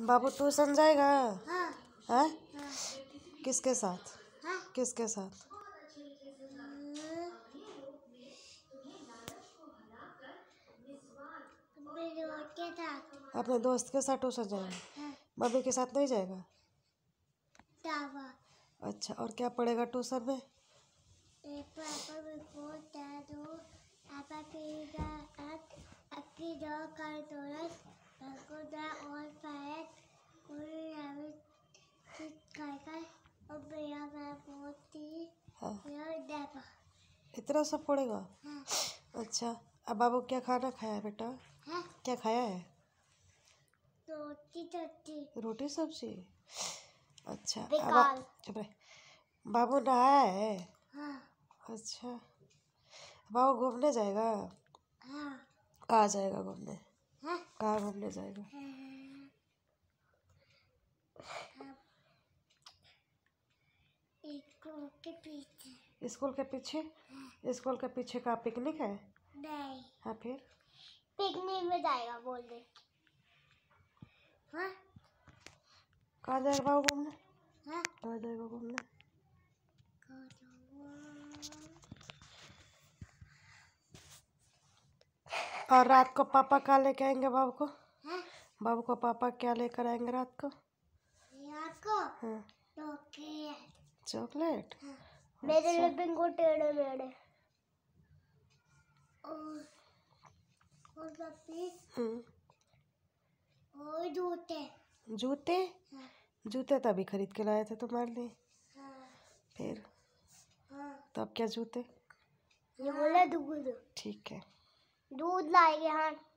बाबू tuition जाएगा हाँ, हाँ? किसके साथ हाँ? किसके साथ अपने दोस्त के साथ ट्यूशन जाएगा हाँ। के साथ नहीं जाएगा अच्छा और क्या पड़ेगा ट्यूशन में इतना सब पड़ेगा हाँ। अच्छा अब बाबू क्या खाना खाया है बेटा हाँ। क्या खाया है रोटी सब्जी रोटी सब्जी अच्छा अब बाबू नहाया है हाँ। अच्छा बाबू घूमने जाएगा हाँ। कहाँ जाएगा घूमने हाँ? कहाँ घूमने जाएगा स्कूल हाँ। के पीछे स्कूल के पीछे हाँ। स्कूल के पीछे का पिकनिक है नहीं हाँ फिर पिकनिक में जाएगा बोल दे हाँ? कहा जाएगा बाबू घूमने हाँ? कहा जाएगा घूमने और रात को पापा क्या लेके आएंगे बाबू को हाँ? बाबू को पापा क्या लेकर आएंगे रात को रात को चॉकलेट चॉकलेट मेरे अच्छा। लिए बिंगो टेढ़े मेढ़े हम्म। और जूते जूते हाँ। जूते तो अभी खरीद के लाए थे तुम्हारे लिए हाँ। फिर हाँ। तो अब क्या जूते ये बोला दूध ठीक है दूध लाएंगे हाँ